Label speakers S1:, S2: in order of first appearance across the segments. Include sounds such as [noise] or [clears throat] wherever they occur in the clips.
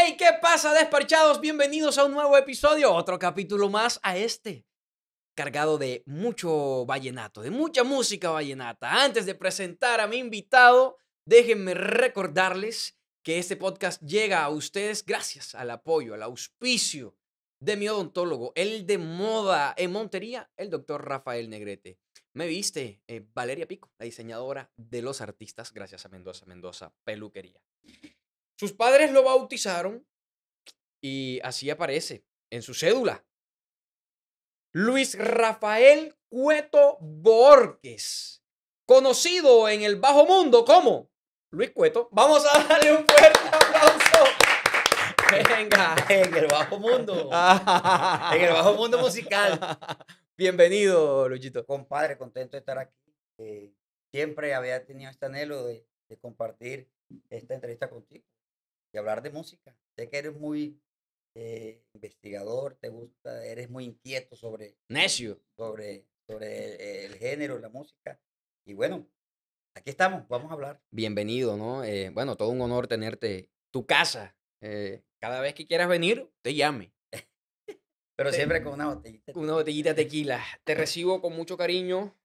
S1: ¡Hey! ¿Qué pasa, desparchados? Bienvenidos a un nuevo episodio, otro capítulo más a este, cargado de mucho vallenato, de mucha música vallenata. Antes de presentar a mi invitado, déjenme recordarles que este podcast llega a ustedes gracias al apoyo, al auspicio de mi odontólogo, el de moda en Montería, el doctor Rafael Negrete. Me viste eh, Valeria Pico, la diseñadora de los artistas, gracias a Mendoza, Mendoza Peluquería. Sus padres lo bautizaron y así aparece en su cédula. Luis Rafael Cueto Borges, conocido en el bajo mundo como Luis Cueto. Vamos a darle un fuerte aplauso. [laughs] Venga. En el bajo mundo. en el bajo mundo
S2: musical. [laughs] Bienvenido, Luchito. Compadre, contento de estar aquí. Eh, siempre había tenido este anhelo de compartir esta entrevista contigo y hablar de música. Sé que eres muy eh, investigador, te gusta, eres muy inquieto sobre... Necio. Sobre, sobre el, género, la música. Y bueno, aquí estamos, vamos a hablar.
S1: Bienvenido, ¿no? Eh, bueno, todo un honor tenerte. Tu casa. Eh, cada vez que quieras venir, te llame. [laughs] Pero siempre con [laughs] una botellita. Una botellita de tequila. Te recibo con mucho cariño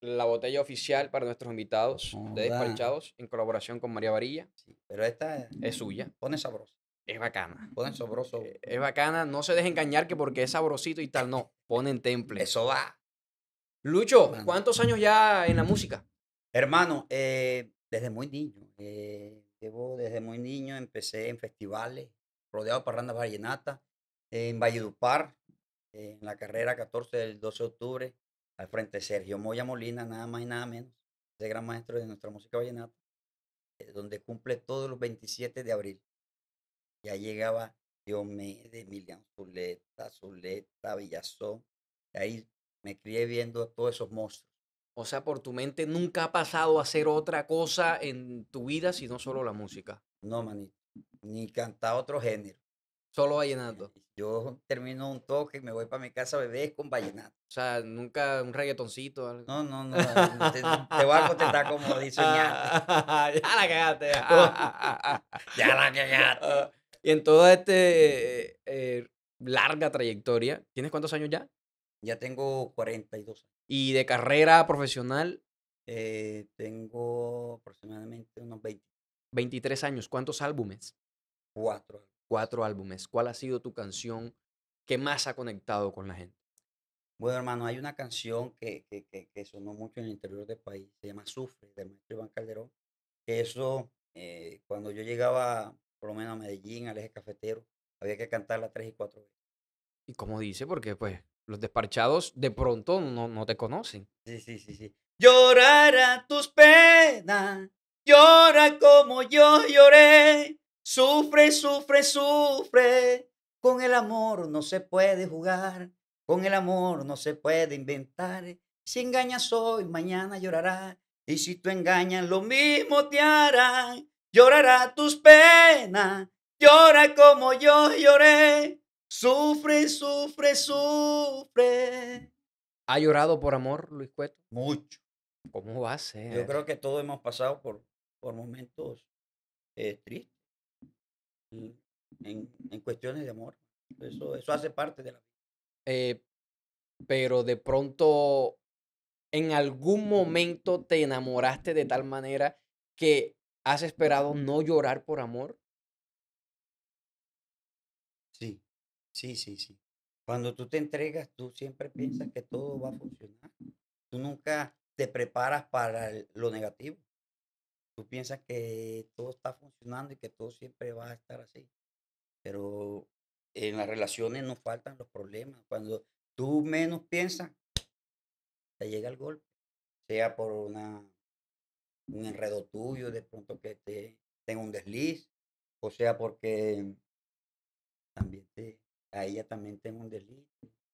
S1: la botella oficial para nuestros invitados de Despachados en colaboración con María Varilla. pero esta es, suya. Pone sabroso. Es bacana. pone sabroso. Eh, es, bacana. No se dejen engañar que porque es sabrosito y tal, no. en temple. Eso va. Lucho, ¿cuántos años ya en la música?
S2: Hermano, eh, desde muy niño. Eh, llevo desde muy niño, empecé en festivales, rodeado por parrandas Vallenata en Valledupar, en la carrera 14 del 12 de octubre, al frente Sergio Moya Molina, nada más y nada menos, ese gran maestro de nuestra música vallenata, eh, donde cumple todos los 27 de abril. Ya llegaba Diomedes, Emiliano Zuleta, Zuleta,
S1: Villazón. Ahí me crié viendo a todos esos monstruos. O sea, por tu mente nunca ha pasado a hacer otra cosa en tu vida sino solo la música. No, manito. Ni cantar otro género. Solo vallenato. Yo termino un toque y me voy para mi casa bebés con vallenato. O sea, nunca un reggaetoncito. No, no, [laughs] no.
S2: te, voy a contestar como diseñante. Ah, [laughs] ya la cagaste. [laughs] ya la cagaste. Ah,
S1: y en toda esta eh, larga trayectoria, ¿tienes cuántos años ya?
S2: Ya tengo 42
S1: años. ¿Y de carrera profesional? Eh, tengo aproximadamente unos 20. 23 años. ¿Cuántos álbumes? Cuatro cuatro álbumes, ¿cuál ha sido tu canción que más ha conectado con la gente? Bueno, hermano, hay una canción que, que, que, sonó mucho en el interior del país,
S2: se llama Sufre, del maestro Iván Calderón.
S1: Eso,
S2: eh, cuando yo llegaba, por lo menos a Medellín, al eje cafetero, había que cantarla tres y cuatro veces.
S1: Y como dice, porque pues los despachados de pronto no, no te conocen. Sí, sí, sí, sí.
S3: a tus penas, llora como yo lloré, Sufre, sufre, sufre. Con el amor no se puede jugar, con el amor no se puede inventar. Si engañas hoy, mañana llorará. Y si tú engañas, lo mismo te harán. Llorará tus penas, llora como yo lloré. Sufre, sufre, sufre.
S1: ¿Ha llorado por amor, Luis Cueto? Mucho. ¿Cómo va a ser? Yo creo
S2: que todos hemos pasado por, por momentos eh, tristes
S1: en, en cuestiones de amor. Eso, eso
S2: hace parte de la vida.
S1: Eh, pero de pronto, en algún momento te enamoraste de tal manera que has esperado no llorar por amor.
S4: Sí, sí, sí, sí. Cuando tú te
S2: entregas, tú siempre piensas que todo va a funcionar. Tú nunca te preparas para lo negativo tú piensas que todo está funcionando y que todo siempre va a estar así. Pero en las relaciones no faltan los problemas. Cuando tú menos piensas, te llega el golpe. Sea por una, un enredo tuyo, de pronto que te tenga un desliz, o sea porque también te, a ella también tengo un desliz,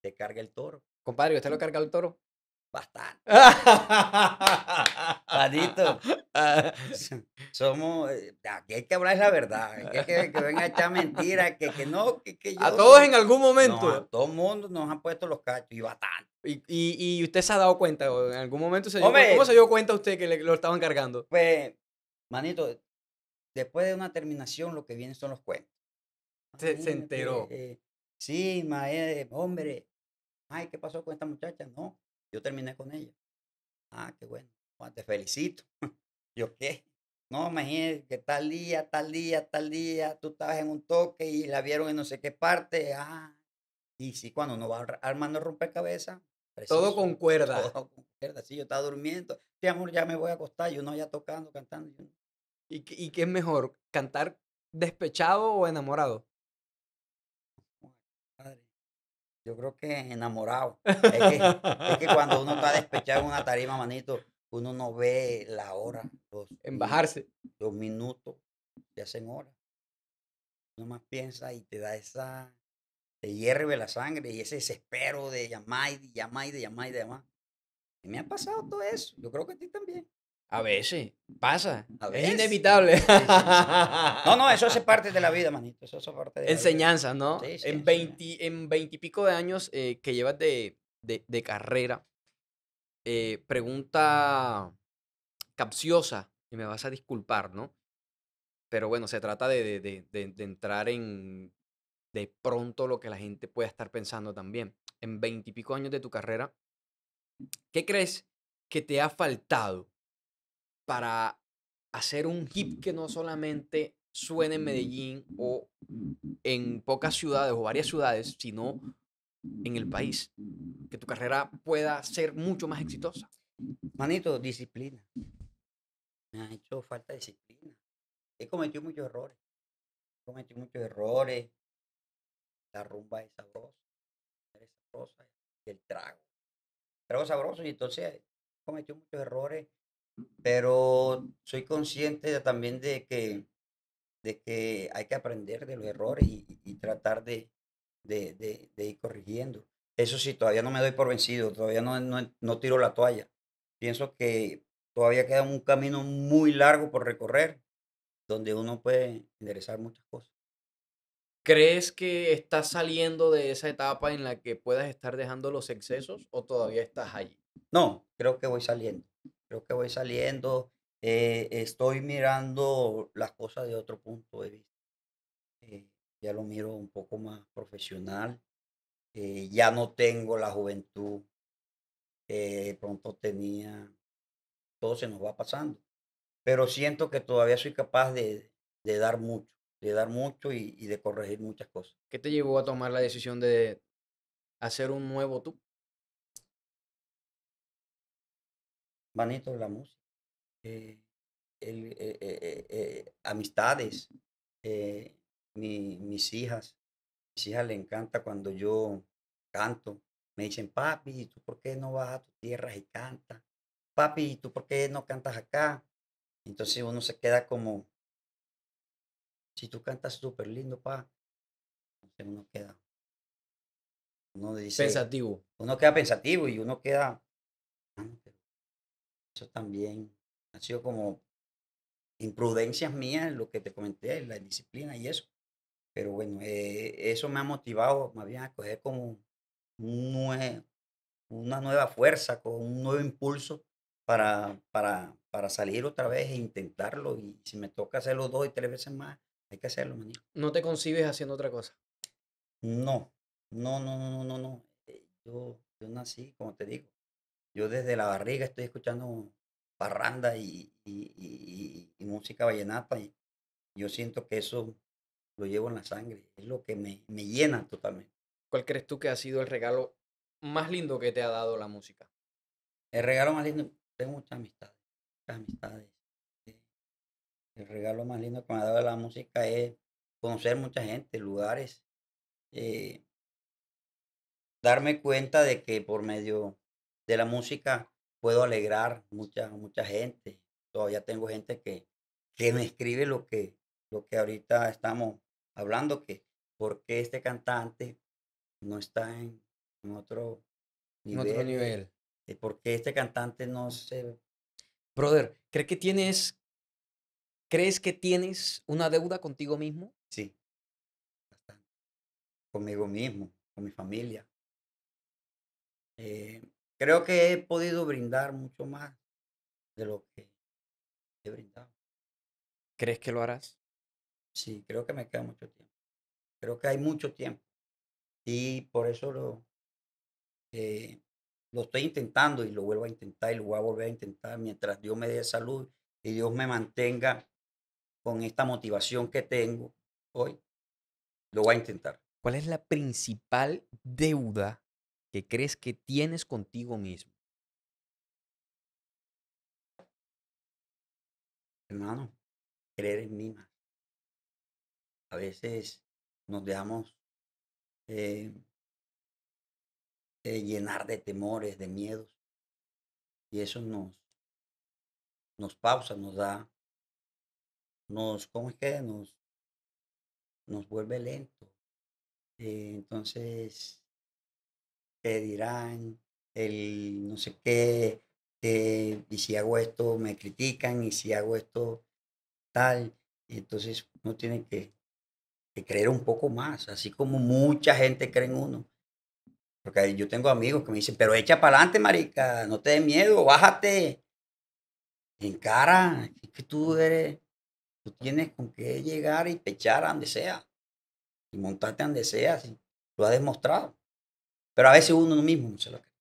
S2: te carga el toro. Compadre, ¿usted lo carga
S1: el toro? Bastante.
S2: Manito [laughs] Somos. Eh, aquí hay que hablar la verdad. que, que venga a echar mentiras. Que, que no. Que, a todos en algún momento. a
S1: todo mundo nos han puesto los cachos y bastante. Y, y, y usted se ha dado cuenta, en algún momento se dio, ¿Cómo se dio cuenta usted que lo estaban cargando? Pues, manito, después de una terminación, lo que
S2: viene son los cuentos.
S4: Se, enteró. Eh,
S2: sí, ma, eh, hombre, ay, ¿qué pasó con esta muchacha? No, yo terminé con ella. Ah, qué bueno. Ah, te felicito. [laughs] ¿Yo qué? No, imagínate que tal día, tal día, tal día, tú estabas en un toque y la vieron en no sé qué parte. Ah, y sí, cuando uno va armando rompecabezas.
S4: cabeza todo con [laughs] cuerda. Todo
S2: con cuerda. Sí, yo estaba durmiendo. Sí, amor, ya me voy a acostar. Yo no, ya tocando, cantando. ¿Y, ¿Y qué es mejor? ¿Cantar
S1: despechado
S2: o enamorado? yo creo que enamorado. Es que, cuando uno está [laughs] despechado en una tarima, manito, uno no ve la hora. Los, en bajarse. Los minutos se hacen horas. Uno más piensa y te da esa. Te hierve la sangre y ese desespero de llamar y llamar y de llamar y de llamar. Y
S3: me ha pasado todo eso. Yo creo que a
S2: ti también.
S1: A veces, pasa. Es inevitable. [laughs] No, no, eso hace parte de la vida, manito. Eso es parte de Enseñanza, ¿no? en, 20, en veintipico de años eh, que llevas de, carrera, eh, pregunta capciosa, y me vas a disculpar, ¿no? Pero bueno, se trata de, de entrar en de pronto lo que la gente pueda estar pensando también. En veintipico años de tu carrera, ¿qué crees que te ha faltado? para hacer un hip que no solamente suene en Medellín o en pocas ciudades o varias ciudades, sino en el país. Que tu carrera pueda ser mucho más exitosa. Manito, disciplina.
S4: Me ha hecho falta disciplina. He cometido muchos errores. He cometido muchos errores. La rumba es sabrosa. Es sabrosa. El trago. El trago sabroso. Y entonces he cometido muchos errores
S2: pero soy consciente también de que, de que hay que aprender de los errores y, tratar de, de, ir corrigiendo. Eso sí, todavía no me doy por vencido, todavía no, no, no tiro la toalla. Pienso que todavía queda un camino muy largo por recorrer, donde uno puede enderezar muchas
S1: cosas. ¿Crees que estás saliendo de esa etapa en la que puedas estar dejando los excesos o todavía estás allí? No, creo que voy saliendo creo que voy
S2: saliendo, eh, estoy mirando las cosas de otro punto de vista. Eh, ya lo miro un poco más profesional, eh, ya no tengo la juventud que pronto tenía, todo se nos va pasando, pero siento que todavía soy capaz de, dar mucho, de dar
S4: mucho y, y de corregir muchas cosas. ¿Qué te
S1: llevó a tomar la decisión de hacer un
S4: nuevo tú? Manito la música. Eh, eh, eh, amistades.
S2: mis hijas. Mis hijas le encanta cuando yo canto. Me dicen, papi, ¿y tú por qué no vas a tu tierra y canta Papi, ¿y tú por qué no
S4: cantas acá? Entonces uno se queda como, si tú cantas súper lindo, pa, uno queda. Uno dice, pensativo. Uno queda pensativo y uno queda. Ah, eso también
S2: ha sido como imprudencias mías, lo que te comenté, la disciplina y eso. Pero bueno, eh, eso me ha motivado más bien a coger como una nueva fuerza, con un nuevo impulso para, para, para salir otra vez e intentarlo. Y si me toca hacerlo dos y tres veces más, hay que hacerlo, manito.
S1: ¿No te concibes haciendo otra cosa? No, no, no, no, no, no. Eh,
S2: yo, yo nací, como te digo, yo desde la barriga estoy escuchando parranda y, música vallenata y yo siento que eso lo llevo en la sangre, es lo que me, me llena totalmente.
S1: ¿Cuál crees tú que ha sido el regalo más lindo que te ha dado la música?
S2: El regalo más lindo, tengo muchas amistades,
S4: muchas amistades. Eh, el regalo más lindo que me ha dado la música es conocer mucha gente, lugares, eh, darme
S2: cuenta de que por medio de la música puedo alegrar mucha, mucha gente. Todavía tengo gente que, que me escribe lo que, lo que ahorita estamos hablando, que por qué este cantante no está en,
S1: otro nivel. En ¿Por qué este cantante no se... Brother, ¿crees que tienes, crees que tienes una deuda contigo mismo?
S4: Sí, Conmigo mismo, con mi familia. Eh, creo que he podido brindar mucho más de lo que he brindado. ¿Crees que lo harás? Sí, creo que me queda mucho tiempo. Creo que hay mucho tiempo. Y por eso
S2: eh, lo, estoy intentando y lo vuelvo a intentar y lo voy a volver a intentar mientras Dios me dé salud y Dios me mantenga con esta motivación que tengo
S4: hoy. Lo voy a intentar. ¿Cuál es la principal deuda que crees que tienes contigo mismo? Hermano, creer en mí más. A veces nos dejamos eh, eh, llenar de temores, de miedos. Y eso nos, nos pausa, nos da, nos, ¿cómo es que? Nos, nos vuelve lento. Eh, entonces,
S2: dirán el no sé qué, eh, y si hago esto me critican, y si hago esto tal. entonces uno tiene que, creer un poco más, así como mucha gente cree en uno. Porque yo tengo amigos que me dicen, pero echa para adelante, marica, no te dé miedo, bájate. En cara, es que tú eres, tú tienes con qué llegar y pechar a donde
S4: sea. Y montarte a donde sea, lo has demostrado. Pero a veces uno mismo no se lo cree.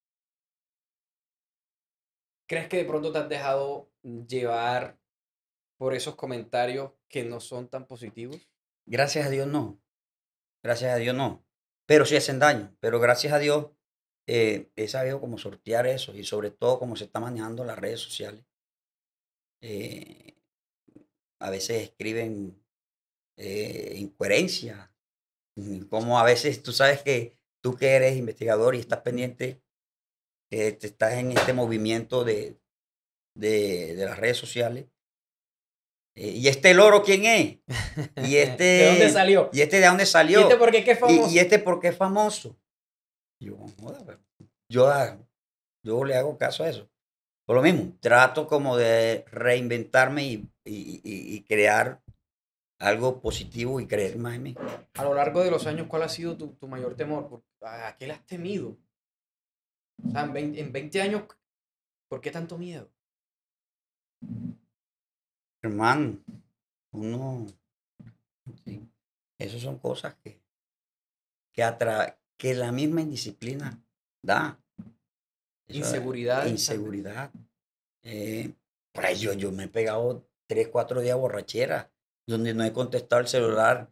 S4: ¿Crees que de pronto te has dejado
S1: llevar por esos comentarios que no son tan positivos?
S2: Gracias a Dios no. Gracias a Dios no. Pero sí hacen daño. Pero gracias a Dios eh, he sabido cómo sortear eso y sobre todo cómo se está manejando las redes sociales. Eh, a veces escriben incoherencia. Eh, incoherencias, como a veces tú sabes que tú que eres investigador y estás pendiente, que estás en este movimiento de, de, las redes sociales. Eh, ¿Y este loro quién es? ¿Y [laughs] este, ¿De dónde salió? ¿Y este de dónde salió? ¿Y este por qué, es famoso? ¿Y, este por qué es famoso? Yo, pues, ah, yo, le hago caso a eso. Por lo mismo, trato como de reinventarme y, y, y crear algo positivo y creer
S1: más en mí. A lo largo de los años, ¿cuál ha sido tu, mayor temor? ¿A qué le has temido?
S4: O sea, en 20, años, ¿por qué tanto miedo? Hermano, uno... esas son cosas que,
S2: que, atra que la misma indisciplina da.
S4: inseguridad.
S2: Inseguridad. Eh, por ello yo, yo me he pegado tres, cuatro días borrachera donde no he contestado el celular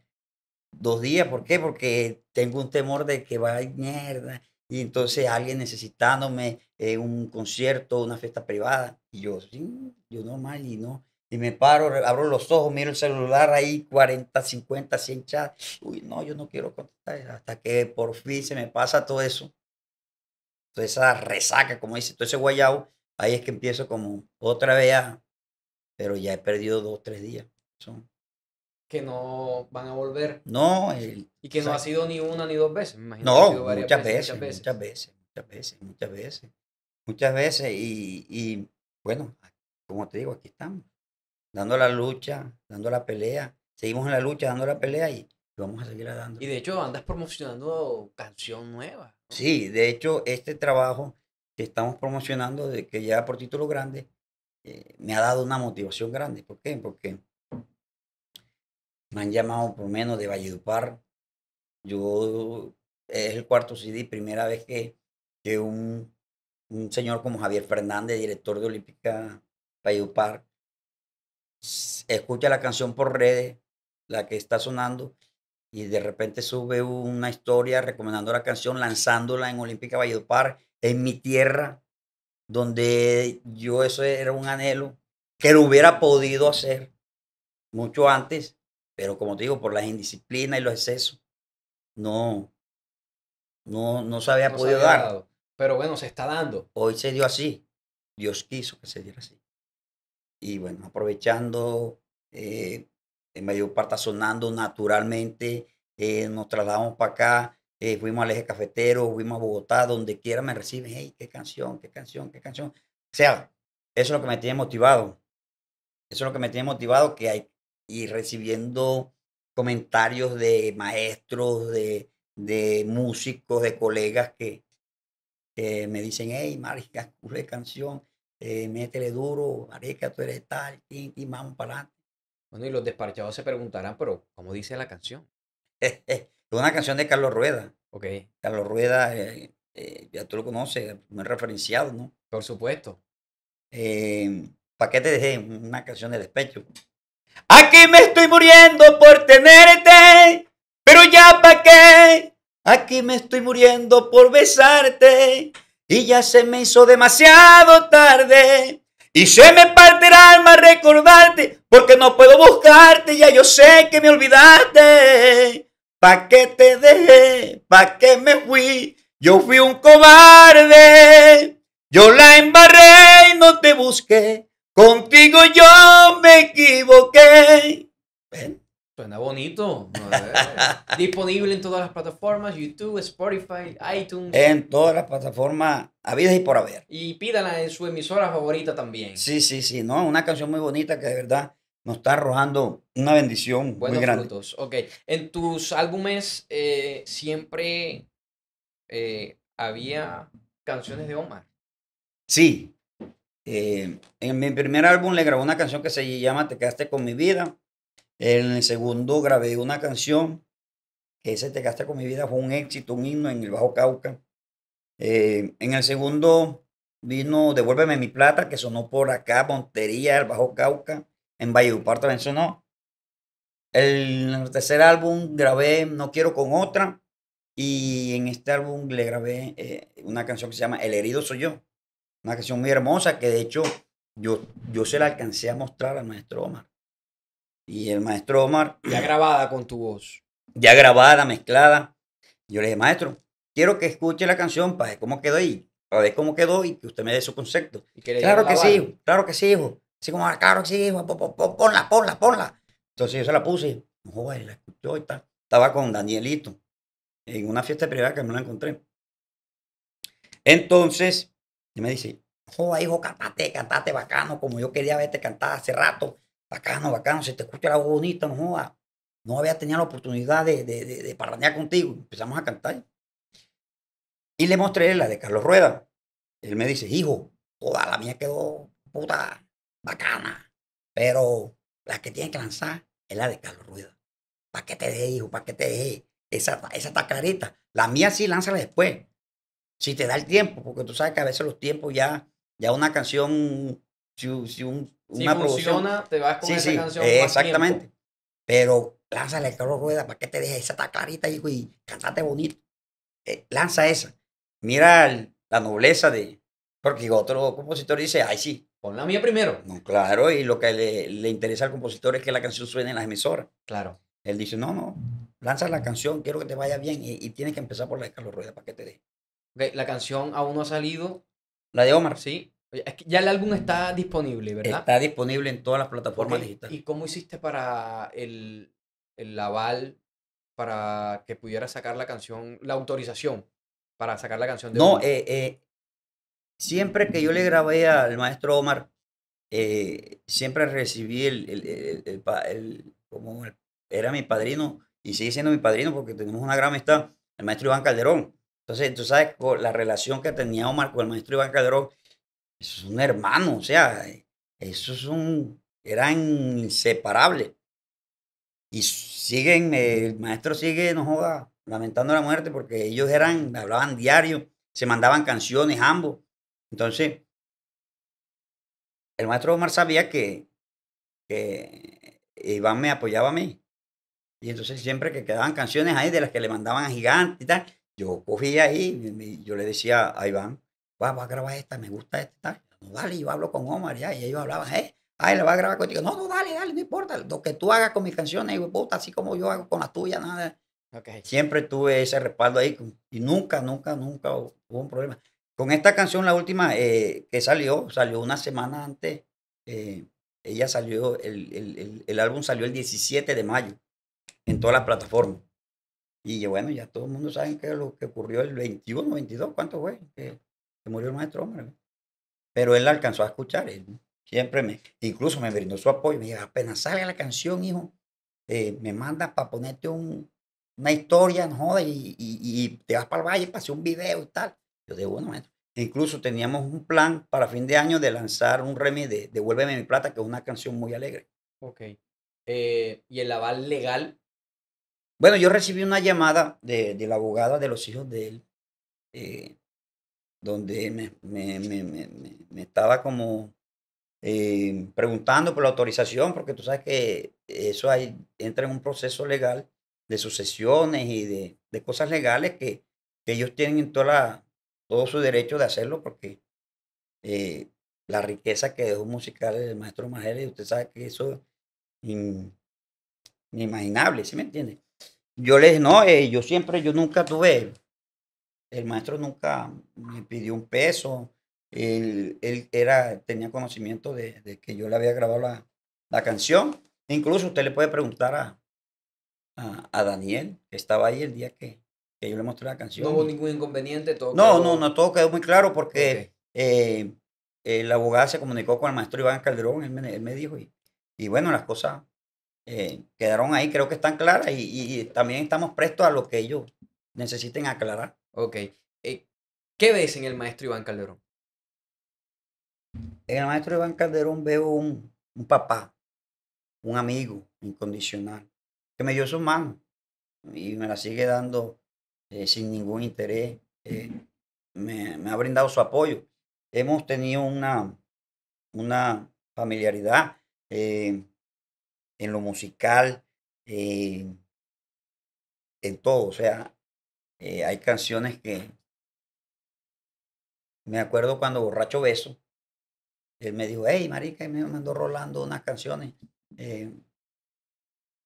S2: dos días. ¿Por qué? Porque tengo un temor de que vaya mierda. Y entonces alguien necesitándome eh, un concierto, una fiesta privada. Y yo, sí, yo normal y no. Y me paro, abro los ojos, miro el celular ahí, 40, 50, 100 chats. Uy, no, yo no quiero contestar. Hasta que por fin se me pasa todo eso. Toda esa resaca, como dice, todo ese guayabo. Ahí es que empiezo como otra vez Pero ya he perdido dos, tres días. Son
S1: que no van a volver. No, y que no ha sido ni una ni dos veces, No, muchas, veces, muchas veces, muchas veces, muchas veces,
S2: muchas veces. Y, bueno, como te digo, aquí estamos, dando la lucha, dando la pelea. Seguimos en la lucha, dando la pelea y vamos a seguir dando.
S1: Y de hecho, andas promocionando canción nueva.
S2: Sí, de hecho, este trabajo que estamos promocionando, de que ya por título grande, eh, me ha dado una motivación grande. ¿Por qué? Porque me han llamado por menos de Valledupar. Yo, es el cuarto CD, primera vez que, un, señor como Javier Fernández, director de Olímpica Valledupar, escucha la canción por redes, la que está sonando, y de repente sube una historia recomendando la canción, lanzándola en Olímpica Valledupar, en mi tierra, donde yo eso era un anhelo que lo hubiera podido hacer mucho antes, pero como te digo, por las indisciplinas y los excesos, no, no, no se había podido dar.
S1: Pero bueno, se está dando.
S2: Hoy se dio así. Dios quiso que se diera así. Y bueno, aprovechando, eh, en medio parte sonando naturalmente, eh, nos trasladamos para acá, eh, fuimos al eje cafetero, fuimos a Bogotá, donde quiera me reciben, hey, qué canción, qué canción, qué canción. O sea, eso es lo que me tiene motivado. Eso es lo que me tiene motivado, que hay, y recibiendo comentarios de maestros, de, de músicos, de colegas que, me dicen, hey, Marica, de canción, eh, métele duro, que tú eres tal,
S1: y, man para Bueno, y los despachados se preguntarán, pero ¿cómo dice la canción? [laughs] es una canción de Carlos Rueda. Ok. Carlos Rueda, eh, eh,
S2: ya tú lo conoces, muy referenciado, ¿no? Por supuesto. ¿Para qué te dejé una canción de despecho?
S3: Aquí me estoy muriendo por tenerte, pero ya pa' qué. Aquí me estoy muriendo por besarte y ya se me hizo demasiado tarde. Y se me parte el alma recordarte, porque no puedo buscarte, ya yo sé que me olvidaste. ¿Pa' qué te dejé? ¿Pa' qué me fui? Yo fui un cobarde. Yo la embarré y no te busqué. Contigo yo me equivoqué.
S1: Suena bonito. [laughs] Disponible en todas las plataformas, YouTube, Spotify, iTunes. En todas las
S2: plataformas habidas y por haber.
S1: Y pídala en su emisora favorita también.
S2: Sí, sí, sí, ¿no? Una canción muy bonita que de verdad nos está arrojando una bendición muy grande.
S1: Ok, en tus álbumes eh, siempre eh, había canciones de Omar.
S2: Sí, eh, en mi primer álbum le grabé una canción que se llama Te Caste con mi vida. En el segundo grabé una canción que ese Te quedaste con mi vida fue un éxito, un himno en el Bajo Cauca. Eh, en el segundo vino Devuélveme mi plata, que sonó por acá, Montería, el Bajo Cauca. En Valledupar también sonó. El, el tercer álbum grabé No Quiero con Otra. Y en este álbum le grabé eh, una canción que se llama El herido soy yo. Una canción muy hermosa que de hecho yo, yo se la alcancé a mostrar al maestro Omar. Y el maestro Omar... [clears throat] Ya grabada con tu voz. Ya grabada, mezclada. Yo le dije, maestro, quiero que escuche la canción para ver cómo quedó ahí, para ver cómo quedó y que usted me dé su concepto. ¿Y claro que sí, hijo, claro que sí, hijo. Así como, ah, claro que sí, hijo, ponla, ponla, ponla. Entonces yo se la puse, joder, la escuchó y Estaba con Danielito en una fiesta privada que no la encontré. Entonces, y me dice, joda, hijo, cantate, cantate bacano, como yo quería verte cantar hace rato. Bacano, bacano, se te escucha la voz bonita, no joda. No había tenido la oportunidad de, de, de, contigo. Empezamos a cantar. Y le mostré la de Carlos Rueda. Él me dice, hijo, toda la mía quedó puta bacana, pero la
S4: que tiene que lanzar
S2: es la de Carlos Rueda. ¿Para qué te dejé, hijo? ¿Para qué te dejé? Esa, esa está La mía sí, lánzala después. Si te da el tiempo, porque tú sabes que a veces los tiempos ya, ya una canción, si, una si funciona, te vas con esa canción. exactamente. Pero lánzale la Carlos rueda, ¿para que te dejes esa está clarita, hijo? Y cantate bonito. Eh, lanza esa. Mira la nobleza de. Porque otro compositor dice, ay, sí. Pon la mía primero. No, claro, y lo que le, interesa al compositor es que la canción suene en las emisoras. Claro. Él dice, no, no, lanza la canción, quiero que te vaya bien y, y tienes que empezar por la de Carlos Rueda para que
S1: te dé la canción aún no ha salido. ¿La de Omar? Sí. ya el álbum está disponible, ¿verdad? Está disponible en todas las plataformas digitales. ¿Y cómo hiciste para el, el aval, para que pudiera sacar la canción, la autorización para sacar la canción de No, eh, eh, siempre que yo le grabé al maestro Omar,
S4: eh,
S2: siempre recibí el, como era mi padrino, y sigue siendo mi padrino porque tenemos una gran amistad, el maestro Iván Calderón entonces, tú sabes, la relación que tenía Omar con el maestro Iván Calderón, eso es un hermano, o sea, eh, eso es eran inseparables. Y siguen, eh, el maestro sigue, no joda, lamentando la muerte porque ellos eran, hablaban diario, se mandaban canciones ambos. Entonces, el maestro Omar sabía que, que Iván me apoyaba a mí. Y entonces siempre que quedaban canciones ahí de las que le mandaban a Gigante y tal, yo cogía ahí, yo le decía a Iván, va a grabar esta, me gusta esta, no, dale, yo hablo con Omar ya, y ellos hablaban, eh, ay, le va a grabar contigo, no, no, dale, dale, no importa, lo que tú hagas con mis canciones, puta, así como yo hago con las tuyas, nada. Siempre tuve ese respaldo ahí y nunca, nunca, nunca hubo un problema. Con esta canción, la última eh, que salió, salió una semana antes, eh, ella salió, el álbum salió el 17 de mayo en todas las plataformas. Y bueno, ya todo el mundo sabe que lo que ocurrió el 21, 22, ¿cuánto fue? Que, murió el maestro hombre. Pero él alcanzó a escuchar, él siempre me, incluso me brindó su apoyo, me dijo, apenas sale la canción, hijo, eh, me mandas para ponerte un, una historia, no y, te vas para el valle para hacer un video y tal. Yo digo, bueno, maestro. Incluso teníamos un plan para fin de año de lanzar un remix de Devuélveme mi plata, que es una canción muy alegre.
S1: Ok. Eh, ¿Y el aval legal
S2: bueno, yo recibí una llamada de, de la abogada de los hijos de él, eh, donde me, me, me, estaba como eh, preguntando por la autorización, porque tú sabes que eso hay, entra en un proceso legal de sucesiones y de, de cosas legales que, que, ellos tienen toda la, todo su derecho de hacerlo, porque eh, la riqueza que dejó musical el maestro y usted sabe que eso es inimaginable, ¿sí me entiendes? yo les no, eh, yo siempre, yo nunca tuve, el maestro nunca me pidió un peso, él, era, tenía conocimiento de, que yo le había grabado la, canción, incluso usted le puede preguntar a, a, Daniel, que estaba ahí el día que, yo le mostré la canción. No hubo ningún inconveniente, todo No, no, no, todo quedó muy claro porque eh, el abogado se comunicó con el maestro Iván Calderón, él me, él me dijo, y, y bueno, las cosas eh, quedaron ahí, creo que están claras y, también estamos prestos a lo que ellos necesiten aclarar. Ok. Eh, ¿Qué ves
S1: en el maestro Iván Calderón?
S2: En el maestro Iván Calderón veo un, un papá, un amigo incondicional, que me dio su mano y me la sigue dando eh, sin ningún interés. Me, ha brindado su apoyo. Hemos tenido una, una familiaridad.
S4: Eh, en lo musical, en todo. O sea, eh, hay canciones que... Me acuerdo cuando Borracho Beso, él me dijo, hey, marica, me mandó Rolando unas canciones. Eh,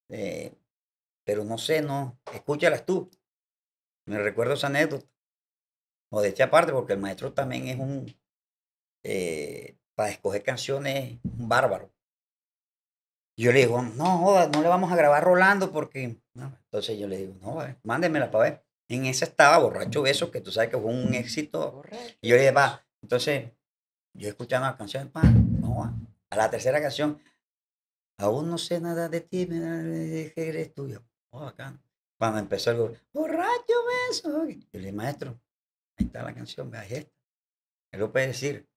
S4: eh, pero no sé, no, escúchalas tú. Me recuerdo esa anécdota. O de esta parte,
S2: porque el maestro también es un, para escoger canciones, un bárbaro. Yo le digo, no, no le vamos a grabar Rolando porque... Entonces yo le digo, no, eh, mándemela para ver. En esa estaba Borracho Beso, que tú sabes que fue un éxito. Y yo le dije, va. Entonces, yo escuchando la canción, pa, no, a la tercera canción, aún no sé nada de ti, me que eres tuyo. Oh, acá. Cuando empezó el
S3: borracho beso. Yo
S2: le dije, maestro, ahí está la canción, vea esta. Él lo puede decir.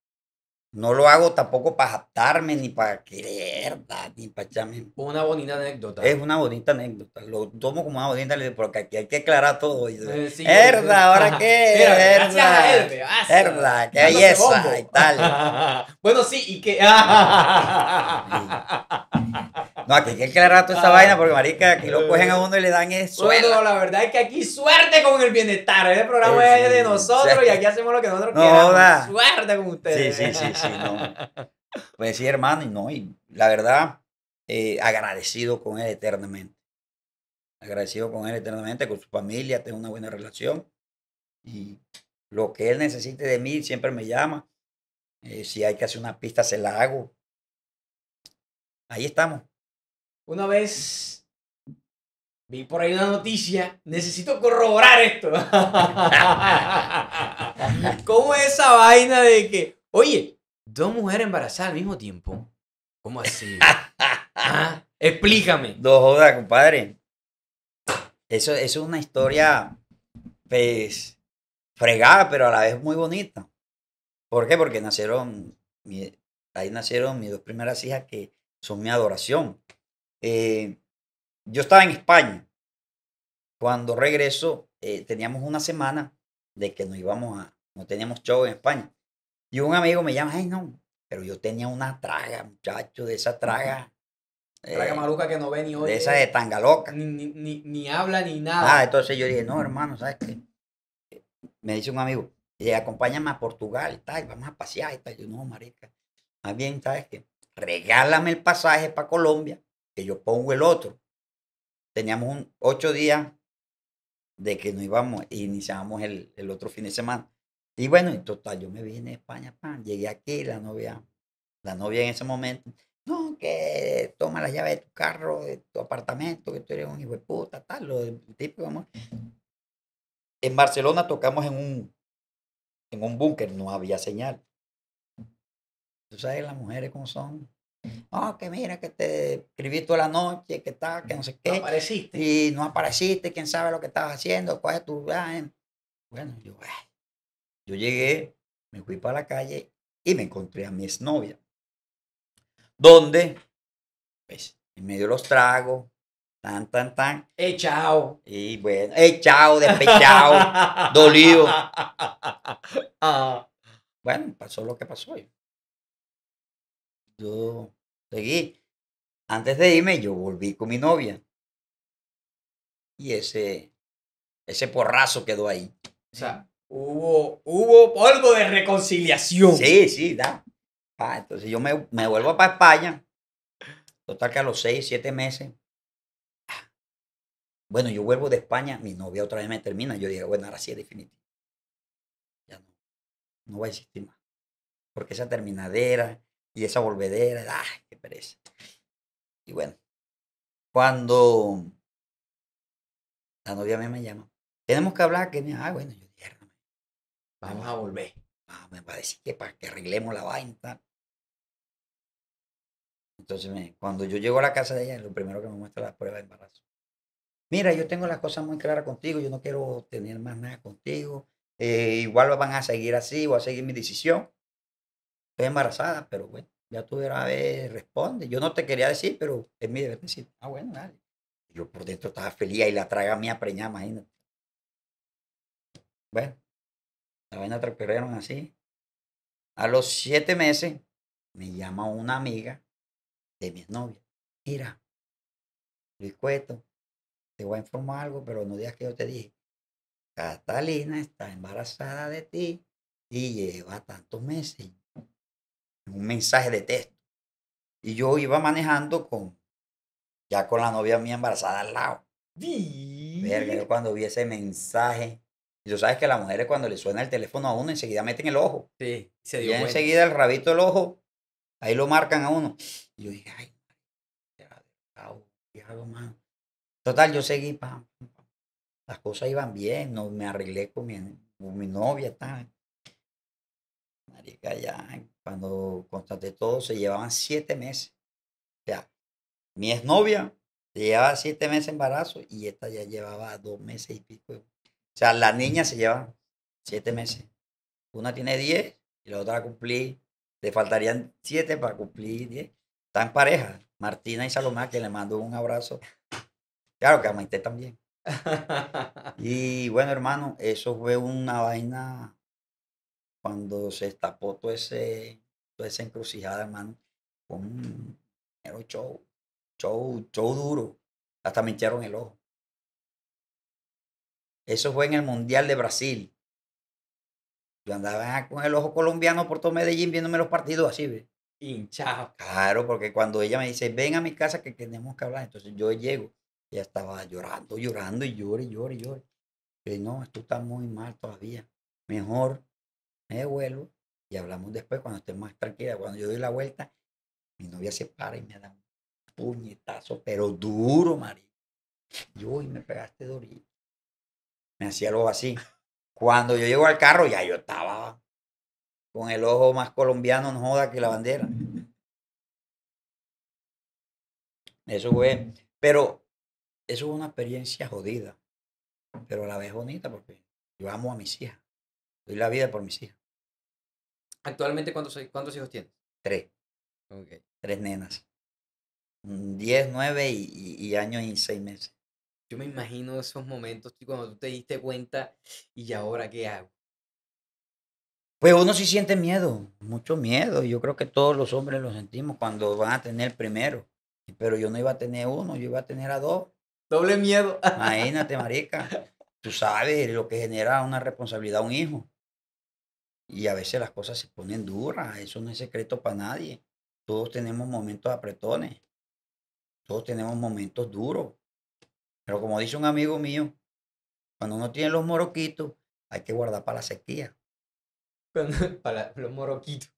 S2: No lo hago tampoco para jactarme, ni para querer, ni para echarme. Una bonita anécdota. Es una bonita anécdota. Lo tomo como una bonita anécdota porque aquí hay que aclarar todo. Eh, herda, ¿ahora qué? Mira, herda, él,
S1: herda, qué belleza tal. [laughs] bueno, sí, y que...
S2: [laughs] No, aquí hay que le rato esta ah. vaina porque, marica,
S1: aquí lo eh. cogen a uno y le dan eso. Bueno, la verdad es que aquí suerte con el bienestar. ese programa es de nosotros y aquí hacemos lo que nosotros queremos. Suerte con ustedes. Sí, sí, sí,
S2: sí. Pues sí, hermano, y no, y la verdad, eh, agradecido con él eternamente. Agradecido con él eternamente, con su familia, tengo una buena relación. Y lo que él necesite
S4: de mí, siempre me llama. Eh, si hay que hacer una pista, se la hago. Ahí estamos. Una vez vi por ahí una
S1: noticia, necesito corroborar esto. [laughs] ¿Cómo es esa vaina de que, oye, dos mujeres embarazadas al mismo tiempo? ¿Cómo así? Ah, explícame. dos jodas, compadre.
S2: Eso, es una historia, pues, fregada, pero a la vez muy bonita. ¿Por qué? Porque nacieron, ahí nacieron mis dos primeras hijas que son mi adoración. Eh, yo estaba en España. Cuando regreso, eh, teníamos una semana de que nos íbamos a, no teníamos show en España. Y un amigo me llama, ay no, pero yo tenía una traga, muchacho, de esa traga.
S1: traga eh, maluca que no ve ni De esa de
S2: tanga loca.
S1: Ni, ni, ni, habla ni nada. Ah, entonces yo dije, no, hermano, ¿sabes qué?
S2: Me dice un amigo, acompáñame a Portugal tal, vamos a pasear Yo, no, marica, más bien, ¿sabes qué? Regálame el pasaje para Colombia que yo pongo el otro. Teníamos un ocho días de que no íbamos iniciamos e iniciábamos el, el, otro fin de semana. Y bueno, en total, yo me vine a España, pan, llegué aquí, la novia, la novia en ese momento, no, que toma la llave de tu carro, de tu apartamento, que tú eres un hijo de puta, tal, lo tipo, vamos. En Barcelona tocamos en un, en un búnker, no había señal. Tú sabes las mujeres cómo son, no, que mira, que te escribí toda la noche, que está, que no sé qué. No apareciste. Y no apareciste, quién sabe lo que estabas haciendo, cuál es tu viaje. Bueno, yo, llegué, me fui para la calle y me encontré a mi exnovia. Donde, pues, en medio de los tragos, tan, tan, tan. Echao. Y bueno, echao, despechao, dolido. [laughs]
S4: Ah. Bueno, pasó lo que pasó yo seguí. Antes de irme, yo volví con mi novia.
S2: Y ese, ese porrazo quedó ahí. O sea,
S4: hubo,
S2: hubo polvo de reconciliación. Sí, sí, da. entonces yo me, me vuelvo para España. Total que a los seis, siete meses. Ah, bueno, yo vuelvo de España, mi novia otra vez me termina. Yo dije, bueno, ahora sí es definitivo.
S4: Ya no, no va a existir más. Porque esa terminadera, y esa volvedera, ah, qué pereza! Y bueno, cuando la novia me llama, tenemos que hablar, que me, ah, bueno, yo vamos a volver, me parece que para que arreglemos la vaina.
S2: Entonces, cuando yo llego a la casa de ella, lo primero que me muestra es la prueba de embarazo. Mira, yo tengo las cosas muy claras contigo, yo no quiero tener más nada contigo, Igual eh, igual van a seguir así, o a seguir mi decisión estoy embarazada, pero bueno, ya tuve vez responde. Yo no te quería decir, pero es mi deber decir, ah, bueno, dale. Yo por dentro estaba feliz y la traga
S4: mía preñada, imagínate. Bueno, la vaina así. A los siete meses me llama una amiga de mi novia. Mira, Luis Cueto, te voy a informar
S2: algo, pero no digas que yo te dije. Catalina está embarazada de ti y lleva tantos meses un mensaje de texto. Y yo iba manejando con, ya con la novia mía embarazada al lado.
S4: Verga,
S2: cuando vi ese mensaje, Yo sabes que las mujeres cuando le suena el teléfono a uno, enseguida meten el ojo. Sí, se dio y enseguida el rabito del ojo, ahí lo marcan a uno. Y yo dije, ay, ya, Total, yo seguí, pa las cosas iban bien, no, me arreglé con mi, novia, tal. Marica, ya, cuando contraté todo, se llevaban siete meses. O sea, mi exnovia se llevaba siete meses embarazo y esta ya llevaba dos meses y pico. O sea, la niña se lleva siete meses. Una tiene diez y la otra a cumplir. Le faltarían siete para cumplir diez. Están pareja, Martina y Salomé, que le mando un abrazo. Claro que a Maite también. [laughs] Y bueno, hermano, eso fue una vaina cuando se tapó todo ese, toda esa encrucijada, hermano, con un
S4: show, show, show duro. Hasta me hincharon el ojo. Eso fue en el Mundial de Brasil. Yo andaba
S2: con el ojo colombiano por todo Medellín viéndome los partidos así,
S1: Hinchado.
S2: Claro, porque cuando ella me dice, ven a mi casa que tenemos que hablar, entonces yo llego. Ella estaba llorando, llorando y llore, llore, llore. Yo no, esto está muy mal todavía. Mejor me devuelvo y hablamos después cuando esté más tranquila. Cuando yo doy la vuelta, mi novia se para y me da un puñetazo, pero duro, marido. Yo, uy, me pegaste dorito. Me hacía el ojo así. Cuando yo llego al carro, ya yo estaba
S4: con el ojo más colombiano, no joda que la bandera. Eso fue, pero eso fue una experiencia jodida, pero a la vez bonita porque yo amo a mis hijas. Doy la vida por mis hijas. ¿Actualmente cuántos, eh, cuántos hijos tienes? Tres. Tres nenas.
S2: Mm, diez, nueve y, años y seis meses. Yo me imagino
S1: esos momentos cuando tú te diste cuenta y ahora qué hago.
S2: Pues uno sí siente miedo, mucho miedo. Yo creo que todos los hombres lo sentimos cuando van a tener primero. Pero yo no iba a tener uno, yo iba a tener a dos. Doble miedo. [laughs] Imagínate, marica. Tú sabes lo que genera una responsabilidad a un hijo y a veces las cosas se ponen duras, eso no es secreto para nadie. Todos tenemos momentos apretones, todos tenemos momentos duros. Pero como dice un amigo mío, cuando uno tiene los moroquitos, hay que guardar para la sequía.
S1: [laughs] para los moroquitos.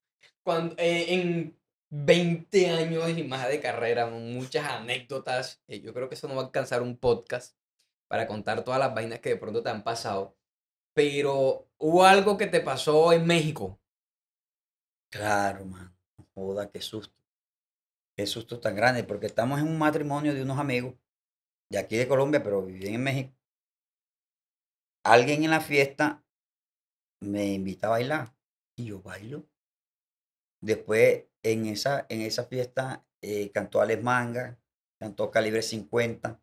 S1: Cuando, eh, en 20 años y más de carrera, muchas anécdotas, eh, yo creo que eso no va a alcanzar un podcast para contar todas las vainas que de pronto te han pasado pero hubo algo que te pasó en México.
S2: Claro, man. Joda, qué susto. Qué susto tan grande, porque estamos en un matrimonio de unos amigos de aquí de Colombia, pero vivían en México.
S4: Alguien en la fiesta me invita a bailar y yo bailo. Después en esa, en esa fiesta
S2: eh, cantó Alex Manga, cantó Calibre 50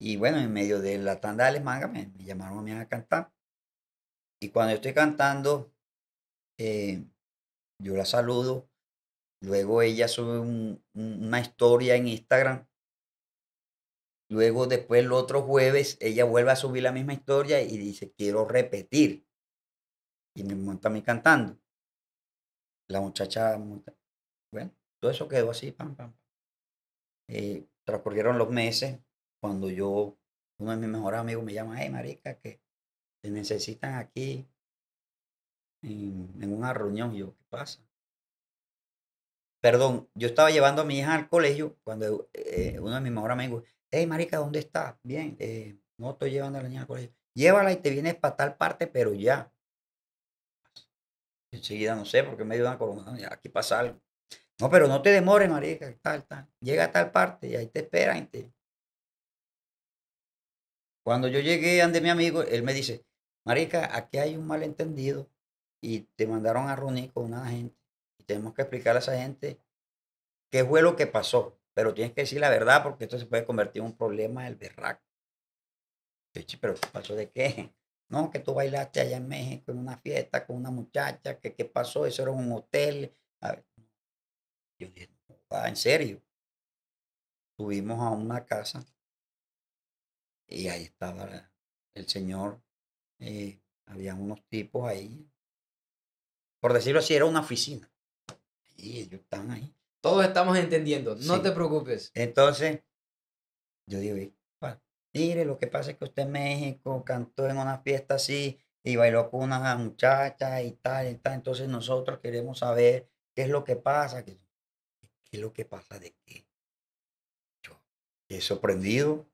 S2: y bueno, en medio de la tanda de Alex Manga me llamaron a mí a cantar. Y cuando yo estoy cantando, eh, yo la saludo. Luego ella sube una historia en Instagram. Luego después el otro jueves ella vuelve a subir la misma historia y dice, quiero repetir. Y me monta a mí cantando. La muchacha, bueno,
S4: todo eso quedó así, pam, pam.
S2: Eh, transcurrieron los meses cuando yo, uno de mis mejores amigos
S4: me llama, hey, marica, que te necesitan aquí en, una reunión. yo, ¿qué pasa? Perdón, yo estaba llevando a mi hija al
S2: colegio cuando eh, uno de mis mejores amigos, hey, marica, ¿dónde estás? Bien, eh, no estoy llevando a la niña al colegio. Llévala y te vienes para tal parte, pero ya. Enseguida no sé, porque me dio una corona, aquí pasa algo. No, pero no te demores, marica, tal, tal. Llega a tal parte y ahí te espera. Y te... Cuando yo llegué ande mi amigo, él me dice, Marica, aquí hay un malentendido y te mandaron a reunir con una gente. Y tenemos que explicarle a esa gente qué fue lo que pasó. Pero tienes que decir la verdad porque esto se puede convertir en un problema del berraco. Pero ¿qué pasó de qué? [laughs] No, que tú bailaste allá en México en una fiesta con una muchacha,
S4: que qué pasó, eso era un hotel. yo dije, en serio. Subimos a una casa y ahí estaba el señor eh, habían unos tipos ahí.
S2: Por decirlo así, era una oficina. Y ellos están ahí.
S4: Todos estamos entendiendo,
S1: no te preocupes.
S2: Entonces, yo digo,
S1: mire, lo que pasa es que usted
S2: en México cantó en una fiesta así y bailó con una muchacha y tal y tal. Entonces nosotros queremos saber qué es lo que pasa. ¿Qué, es lo que pasa
S4: de qué? Yo he sorprendido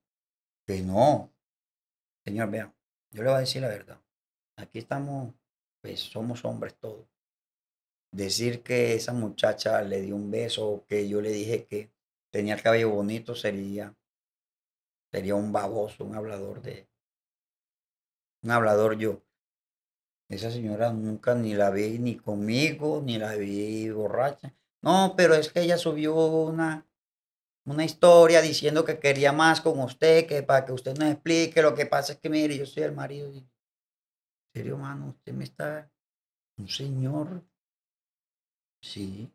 S4: que no. Señor, vea, yo le voy a decir la verdad. Aquí estamos, pues somos hombres todos.
S2: Decir que esa muchacha le dio un beso o que yo le dije que tenía el cabello bonito sería, sería un baboso, un hablador de... Un hablador yo. Esa señora nunca ni la vi ni conmigo, ni la vi borracha. No, pero es que ella subió una, una historia diciendo que quería más con usted, que para que usted nos explique, lo que pasa
S4: es que mire, yo soy el marido. ¿En serio, mano? Usted me está... Un señor. Sí.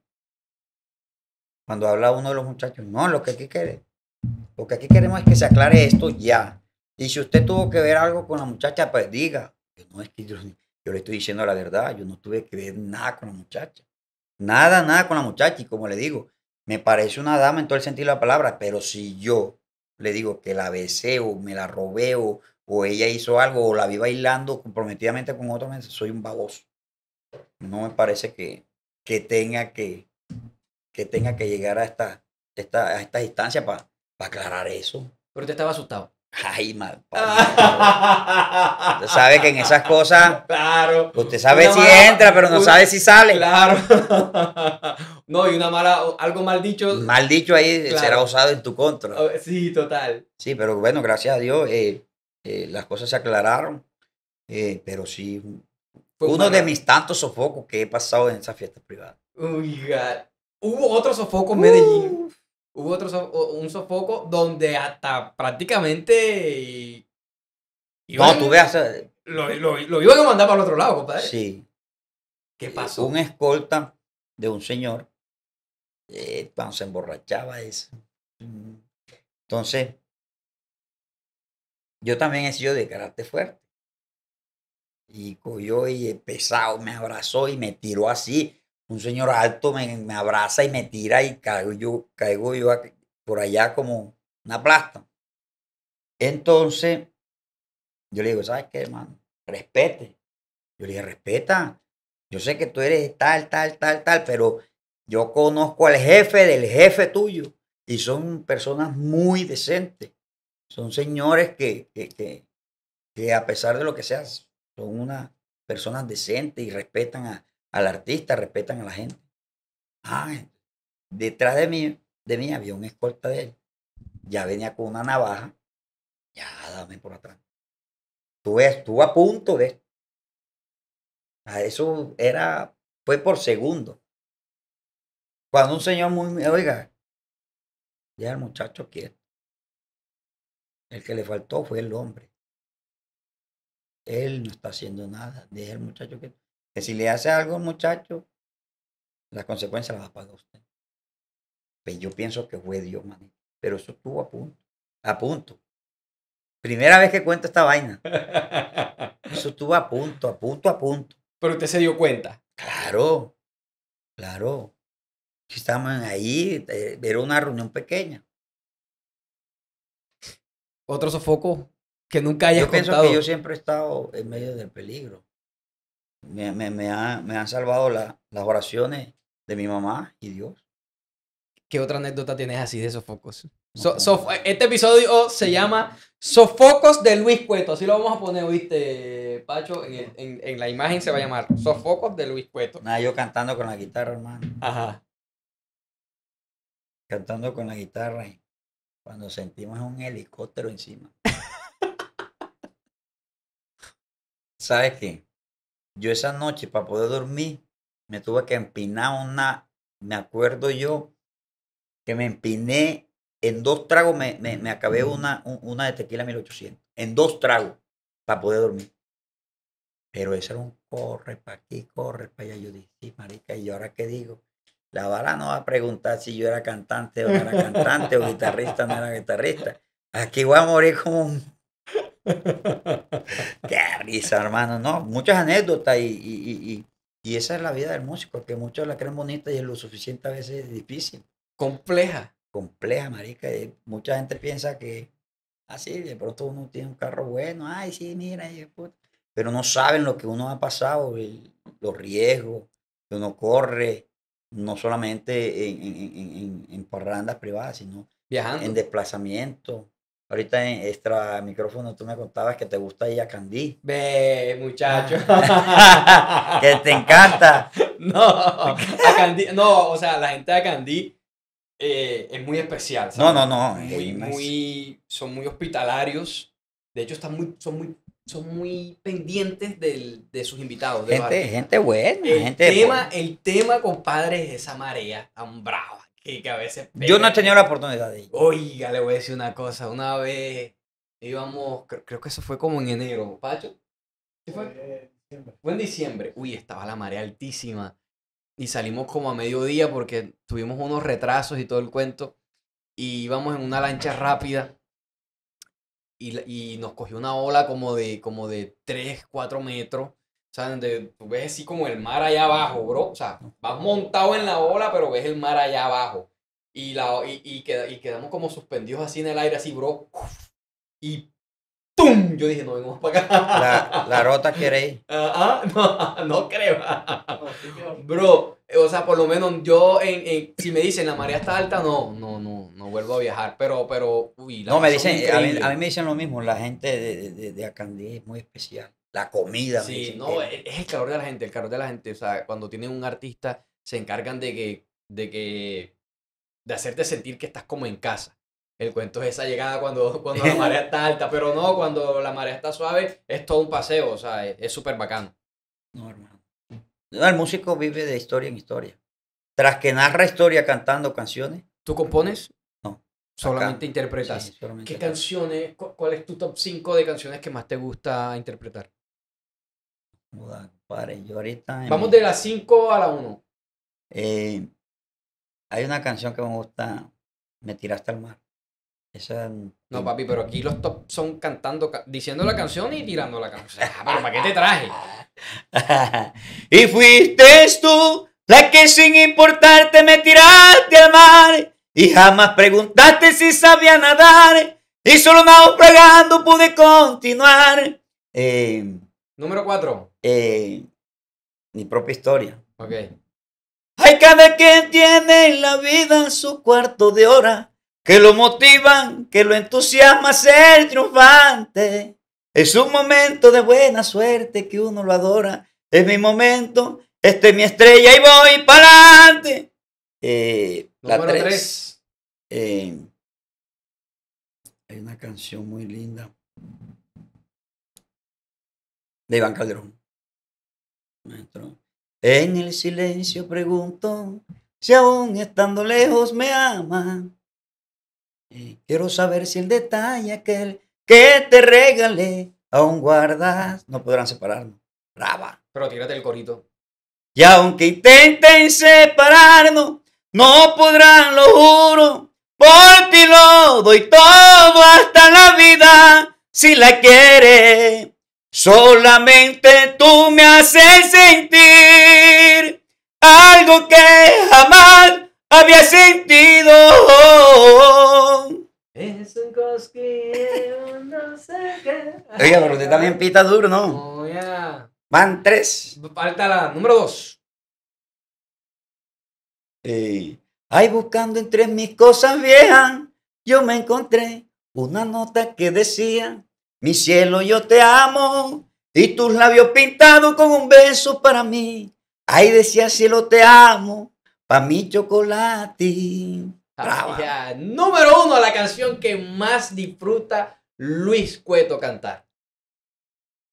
S4: Cuando habla uno de los
S2: muchachos, no, lo que aquí quiere, lo que aquí queremos es que se aclare esto ya. Y si usted tuvo que ver algo con la muchacha, pues diga. Yo no es que yo le estoy diciendo la verdad, yo no tuve que ver nada con la muchacha. Nada, nada con la muchacha. Y como le digo, me parece una dama en todo el sentido de la palabra, pero si yo le digo que la besé o me la robé o, ella hizo algo o la vi bailando comprometidamente con otro, soy un baboso. No me parece que, que tenga que, que tenga que llegar a esta, esta, a esta distancia para aclarar eso. Pero te estaba asustado. Ay, mal. Usted sabe que en esas cosas. [laughs] Claro. Usted sabe si entra, pero no sabe si sale. Claro. [laughs] No, y una mala. Algo mal dicho. Mal dicho ahí será usado en tu contra. Oh,
S1: sí, total.
S2: Sí, pero bueno, gracias a Dios eh, eh, las cosas se aclararon. Eh, pero sí.
S1: Fue uno de mis
S2: tantos sofocos que he pasado en esas fiestas
S1: privadas. Uy, God. Hubo otro sofoco en Medellín hubo otro un sofoco donde hasta prácticamente.
S2: no, tú veas.
S4: Lo, lo, iban a mandar para el otro lado, compadre.
S2: Sí. ¿Qué
S4: pasó? Un escolta de un señor. Eh, cuando se emborrachaba eso. Entonces, yo también he sido de carácter fuerte. Y cogió y eh, pesado, me abrazó y
S2: me tiró así un señor alto me, abraza y me tira y caigo yo, caigo yo por allá como una plasta. Entonces, yo le digo, ¿sabes qué, hermano? Respete. Yo le dije, respeta. Yo sé que tú eres tal, tal, tal, tal, pero yo conozco al jefe del jefe tuyo y son personas muy decentes. Son señores que, que, que, que a pesar de lo que seas, son unas personas decentes y respetan a, al artista, respetan a la gente. Ah, detrás de mí, de mí había un escolta de él. Ya venía con una navaja. Ya, dame por atrás.
S4: Tú estuvo a punto de esto. Eso era, fue por segundo. Cuando un señor muy, oiga, ya el muchacho quieto, El que le faltó fue el hombre. Él no está haciendo nada. Deja el muchacho quieto. Que si le hace algo, muchacho, las consecuencias las va a pagar usted. Pues yo pienso que fue Dios, manito. Pero eso estuvo a punto. A punto. Primera vez que cuento esta
S2: vaina. Eso estuvo a punto, a punto, a punto. Pero usted se dio cuenta.
S4: Claro, claro. Estaban ahí, eh, era una reunión pequeña. Otro sofoco que nunca haya Yo pienso que yo
S1: siempre he estado en medio del peligro
S2: me, ha, me han salvado las oraciones de mi mamá y Dios.
S1: ¿Qué otra anécdota tienes así de Sofocos? So, so, eh, este episodio se llama Sofocos de Luis Cueto. Así lo vamos a poner, ¿viste, Pacho? En, en, en la imagen se va a llamar Sofocos de Luis Cueto.
S2: Nada, ah, yo cantando con la guitarra, hermano. Ajá. Cantando con la guitarra. cuando sentimos un helicóptero encima. [laughs] ¿Sabes qué? Yo esa noche, para poder dormir, me tuve que empinar una, me acuerdo yo, que me empiné, en dos tragos me, me, acabé una, una de tequila 1800, en dos tragos, para poder dormir. Pero ese era un corre para aquí, corre para allá. Yo dije, sí, marica, ¿y ahora qué digo? La bala no va a preguntar si yo era cantante o no era cantante, o guitarrista o no era guitarrista. Aquí voy a morir como un... [laughs] hermano, ¿no? Muchas anécdotas y, esa es la vida del músico, que muchos la creen bonita y es lo suficiente a veces difícil. Compleja. Compleja, marica. mucha gente piensa que así, ah, de pronto uno tiene un carro bueno, ay, sí, mira, pero no saben lo que uno ha pasado, los riesgos que uno corre, no solamente en, en, parrandas privadas, sino Viajando. en desplazamiento Ahorita en extra micrófono tú me contabas que te gusta a Candy, Ve, muchacho. [laughs] que te encanta. [laughs] No, a
S1: no, o sea, la gente de Candy eh, es muy especial. No, no, no. Muy, muy, son muy hospitalarios. De hecho, están muy, son muy son muy pendientes de sus invitados. gente, gente buena. El, tema, el tema, compadre, es esa marea tan brava. Yo no tenía la oportunidad de ir. Oiga, le voy a decir una cosa. Una vez íbamos, creo, que eso fue como en enero, Pacho. fue? en diciembre. Uy, estaba la marea altísima. Y salimos como a mediodía porque tuvimos unos retrasos y todo el cuento. Y íbamos en una lancha rápida. Y, y nos cogió una ola como de, como de 3, 4 metros o sea, donde tú ves así como el mar allá abajo, bro. O sea, vas montado en la ola, pero ves el mar allá abajo. Y, la, y, y, quedamos como suspendidos así en el aire, así, bro. Y ¡tum! Yo dije, no, venimos para acá. La, la rota queréis. [laughs] Ah, ah [laughs] no, no creo. Bro, o sea, por lo menos yo, en, en, si me dicen la marea está alta, no, no, no, no vuelvo a viajar. Pero, pero, uy, No, me dicen, a mí, me dicen lo mismo. La gente de, de,
S2: de Acandí es muy especial la comida. Sí, no, e,
S1: es, el calor de la gente, el calor de la gente. O sea, cuando tienen un artista, se encargan de que, de que, de hacerte sentir que estás como en casa. El cuento es esa llegada cuando, [laughs] cuando la marea está alta, pero no, cuando la marea está suave, es todo un paseo, o sea, es súper bacano.
S2: No, hermano. el músico vive de historia en historia. Tras que narra historia cantando canciones. ¿Tú compones? No. Solamente interpretas. solamente ¿Qué
S1: canciones, cuál es tu top 5 de canciones que más te gusta interpretar? Vamos de las 5 a la
S2: 1. Eh, hay una canción que me gusta, Me tiraste al mar. Mm, no, papi, pero
S1: aquí los top son cantando, diciendo la canción y tirando la canción. pero ¿para qué te traje?
S3: [laughs] y fuiste tú la que sin importarte me tiraste al mar y jamás preguntaste si sabía nadar y solo naufragando pude continuar.
S2: Eh,
S3: Número 4
S2: mi propia historia.
S1: Ok.
S3: Hay cada quien tiene en la vida su cuarto de hora que lo motivan, que lo entusiasma a ser triunfante. Es un momento de buena suerte que uno lo adora. Es mi momento, este es mi
S4: estrella y voy para adelante.
S3: Eh,
S2: la 3.
S4: Eh, hay una canción muy linda de Iván Calderón. En el silencio pregunto si aún estando lejos me ama. Eh,
S3: quiero saber si el detalle aquel que te regale aún guardas. No podrán separarnos. Brava.
S1: Pero tírate el corito.
S3: Y aunque intenten separarnos, no podrán, lo juro. Por ti lo doy todo hasta la vida si la quiere. Solamente tú me haces sentir algo que jamás había sentido.
S1: Es un cosquilleo, no sé qué. Oiga, pero usted también pita duro, ¿no? Oh, Van tres. Falta la número dos.
S3: ay, buscando entre mis cosas viejas, yo me encontré una nota que decía mi cielo, yo te amo. Y tus labios pintados con un beso para mí. Ay, decía cielo, te amo. para mi chocolate.
S1: número uno, la canción que más disfruta Luis Cueto cantar.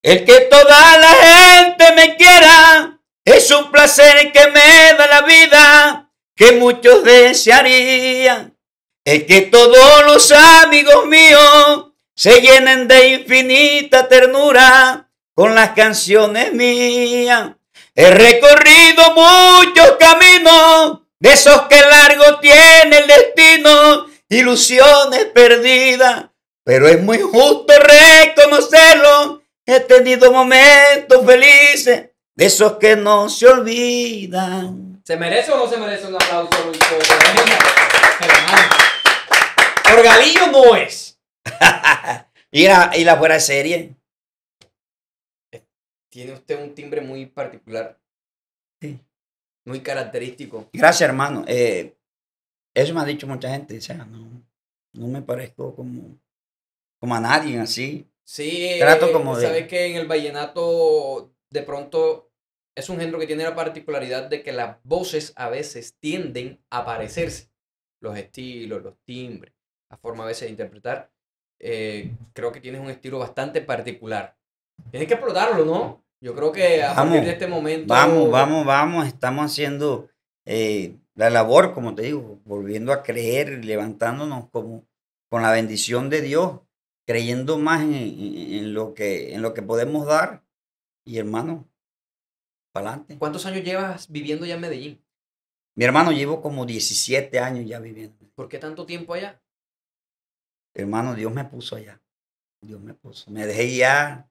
S1: El que toda la gente me quiera es un placer
S3: que me da la vida que muchos desearían. El que todos los amigos míos se llenen de infinita ternura con las canciones mías. He recorrido muchos caminos, de esos que largo tiene el destino, ilusiones perdidas, pero es muy justo reconocerlo. He tenido momentos felices, de esos que no se olvidan.
S1: ¿Se merece o no se merece un aplauso, Por Galillo no es. [laughs] y, la, y la fuera de serie.
S4: Tiene usted un timbre muy particular. Sí. Muy característico. Gracias, hermano. Eh, eso me ha dicho mucha gente. O
S2: no, no me parezco como, como a nadie así. Sí, Trato como sabes
S1: que en el vallenato de pronto es un género que tiene la particularidad de que las voces a veces tienden a parecerse. Los estilos, los timbres, la forma a veces de interpretar. Eh, creo que tienes un estilo bastante particular. Tienes que explotarlo, ¿no? Yo creo que a partir de este momento. Vamos, vamos,
S2: vamos. Estamos haciendo eh, la labor, como te digo, volviendo a creer, levantándonos como con la bendición de Dios, creyendo más en, lo, que, en lo que podemos dar. Y hermano, para adelante.
S1: ¿Cuántos años llevas viviendo ya en Medellín? Mi
S2: hermano, llevo como 17 años ya viviendo.
S1: ¿Por qué tanto tiempo allá?
S2: hermano, Dios me puso allá. Dios me puso. Me dejé ya.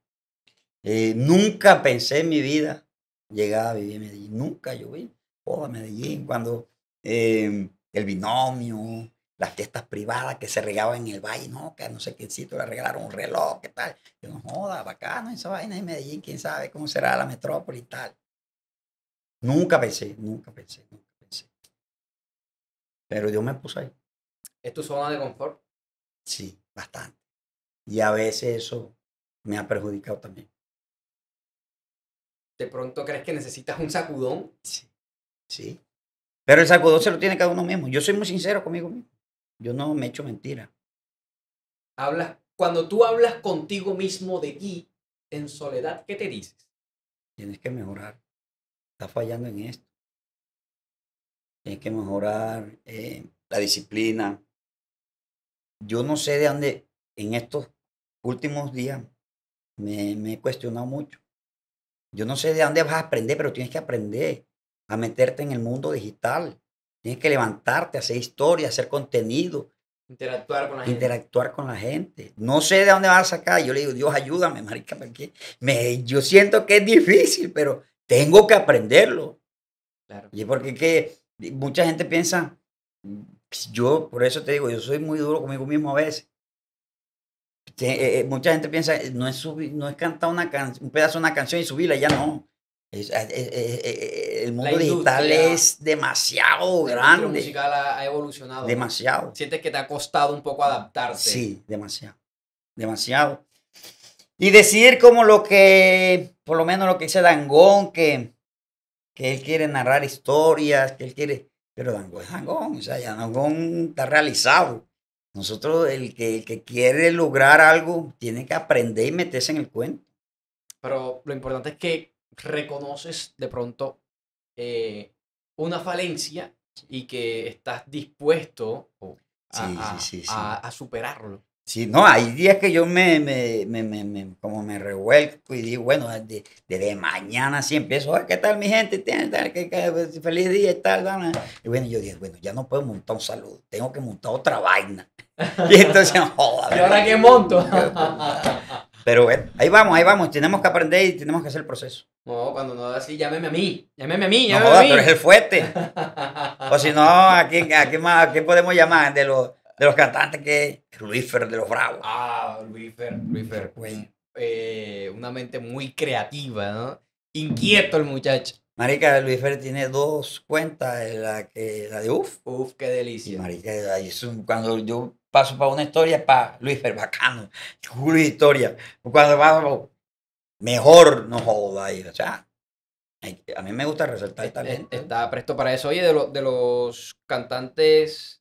S2: Eh, nunca pensé en mi vida llegar a vivir en Medellín. Nunca yo vi. joda oh, Medellín, cuando eh, el binomio, las fiestas privadas que se regaban en el valle, no, que no sé qué sitio le regalaron un reloj, qué tal. Yo no joda, bacano esa vaina en Medellín, quién sabe cómo será la metrópoli y tal. Nunca
S4: pensé, nunca pensé, nunca pensé. Pero Dios me puso ahí. ¿Es tu zona de confort? Sí, bastante. Y a veces eso me ha perjudicado también. ¿De pronto crees que necesitas un sacudón? Sí, sí. Pero el sacudón se lo tiene cada uno mismo. Yo soy muy sincero conmigo mismo. Yo
S1: no
S2: me echo mentira.
S1: Hablas, cuando tú hablas contigo mismo de ti,
S4: en soledad, ¿qué te dices? Tienes que mejorar. Estás fallando en esto. Tienes que mejorar eh, la disciplina, yo no sé de dónde en estos últimos días
S2: me, he cuestionado mucho. Yo no sé de dónde vas a aprender, pero tienes que aprender a meterte en el mundo digital. Tienes que levantarte, hacer historia, hacer contenido.
S1: Interactuar con la gente. interactuar
S2: con la gente. No sé de dónde vas a sacar. Yo le digo, Dios, ayúdame, marica, me, yo siento que es difícil, pero tengo que aprenderlo. Claro. Y porque que mucha gente piensa, pues, yo, por eso te digo, yo soy muy duro conmigo mismo a veces. Eh, eh, mucha gente piensa, eh, no es, no es cantar una un pedazo de una canción y subirla, ya no. el mundo digital es
S1: demasiado grande. mundo musical ha, evolucionado. Demasiado. Sientes que te ha costado un poco adaptarse Sí,
S2: demasiado. Demasiado. Y decir como lo que, por lo menos lo que dice Dangón, que, que él quiere narrar historias, que él quiere... Pero Dangón es Dangón, o sea, ya Dangón está realizado. Nosotros, el que, quiere lograr algo, tiene que aprender y meterse en el
S1: cuento. Pero lo importante es que reconoces de pronto eh, una falencia y que estás dispuesto a, a superarlo. Sí,
S2: no, hay días que yo me, como me revuelco y digo, bueno, desde, mañana sí empiezo, ¿qué tal mi gente? qué, pues, feliz día y tal, Y bueno, yo dije, bueno, ya no puedo montar un saludo, tengo que montar otra vaina.
S3: [laughs] Y entonces,
S2: [laughs] joda. ¿Y ahora qué monto? [laughs] Pues, pero bueno, ahí vamos, ahí vamos, tenemos que aprender y tenemos que hacer el proceso. No, cuando no así, llámeme a mí, llámeme a mí, llámeme no, a pero es el fuerte. o si no, ¿a quién, más, ¿a quién podemos llamar? De los
S1: de los cantantes que es
S2: Luífer de los Bravos. Ah, Luífer, Luífer.
S1: Eh, una mente muy creativa, ¿no? Inquieto el muchacho. Marica, Luífer tiene
S2: dos cuentas, la, que, la de Uf. Uf, qué delicia. marica, cuando yo paso para una historia, para Luífer, bacano, juro historia. Cuando paso, mejor no joda ahí, o sea. a mí me gusta resaltar el e-, talento.
S1: Está presto para eso. Oye, de, los de los cantantes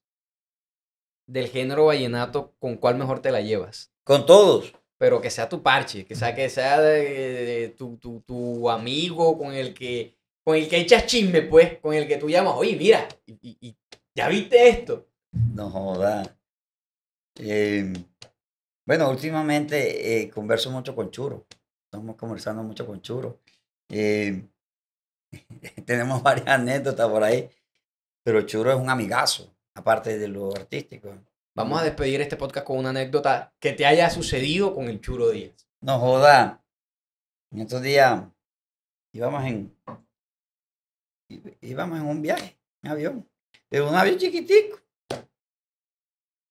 S1: del género vallenato, ¿con cuál mejor te la llevas? Con todos. Pero que sea tu parche, que sea, que sea de, tu, amigo con el que con el que echas chisme, pues, con el que tú llamas, oye, mira, y, ya viste esto.
S2: No joda. Em, bueno, últimamente eh, converso mucho con Churo. Estamos conversando mucho con Churo. Em, [laughs] tenemos varias
S1: anécdotas por ahí. Pero Churo es un amigazo aparte de lo artístico. Vamos a despedir este podcast con una anécdota que te haya sucedido con el Churo Díaz. No joda.
S4: En estos días íbamos en íbamos en un viaje, en avión, de un avión chiquitico.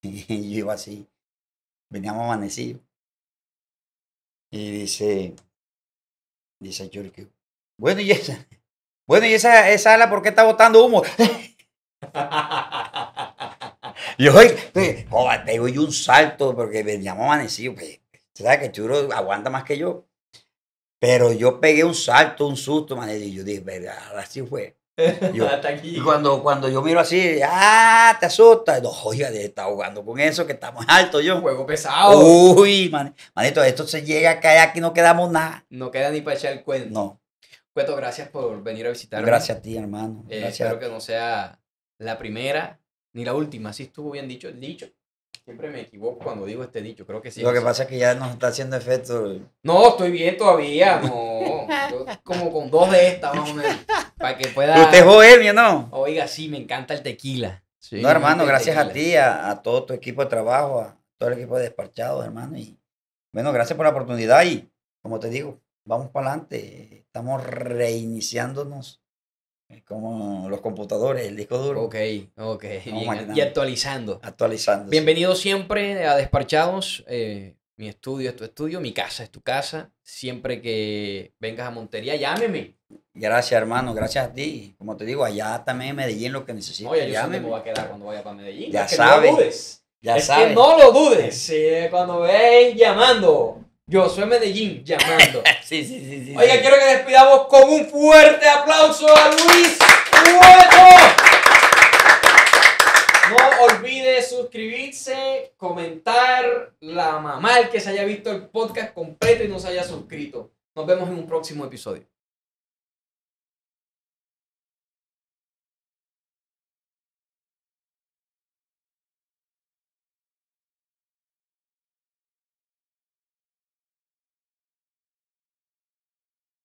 S4: Y [laughs] yo iba así. Veníamos amanecidos. Y dice dice Churky, bueno, y esa bueno, y esa esa
S3: ala por qué está botando humo? [laughs]
S2: Yo, joder, te doy un salto porque veníamos llamo amanecido. Pues, ¿Sabes que Churo aguanta más que yo? Pero yo pegué un salto, un susto, man, y yo dije, verdad así fue. [laughs] Y cuando, cuando yo miro así, ah, te asusta. No, oiga, está jugando con eso, que estamos alto yo. Juego pesado. Uy, manito, esto se llega a caer aquí, no
S1: quedamos nada. No queda ni para echar el cuento. No. Cuento, gracias por venir a visitar. Gracias a ti, hermano. Eh, espero que no sea la primera ni la última, sí estuvo bien dicho el dicho. Siempre me equivoco cuando digo este dicho, creo que sí. Lo que pasa es que ya nos está haciendo efecto. No, estoy bien todavía, no. como con dos de estas, vamos Para que pueda. Usted es ¿no? Oiga, sí, me encanta el tequila. no, hermano, gracias a ti, a,
S2: a, todo tu equipo de trabajo, a todo el equipo de despachados, hermano. Y bueno, gracias por la oportunidad y, como te digo, vamos para adelante. Estamos reiniciándonos como los computadores, el disco duro. Ok,
S1: ok. y actualizando. Actualizando. Bienvenido siempre a Desparchados. Eh, mi estudio es tu estudio, mi casa es tu casa. Siempre que vengas a Montería, llámeme. Gracias, hermano. Gracias a ti.
S2: Como te digo, allá también en Medellín lo que necesito. Oye, yo me voy a quedar cuando vaya para Medellín. Ya sabes. no lo dudes. Ya sabes. que no lo dudes.
S1: Sí, cuando veis llamando. Yo soy Medellín
S4: llamando. [laughs] sí, sí,
S1: sí, sí. Oiga, quiero que despidamos con un fuerte aplauso a Luis Cueto. No olvide suscribirse, comentar, la mamá que se haya visto el podcast completo y no se haya
S4: suscrito. Nos vemos en un próximo episodio.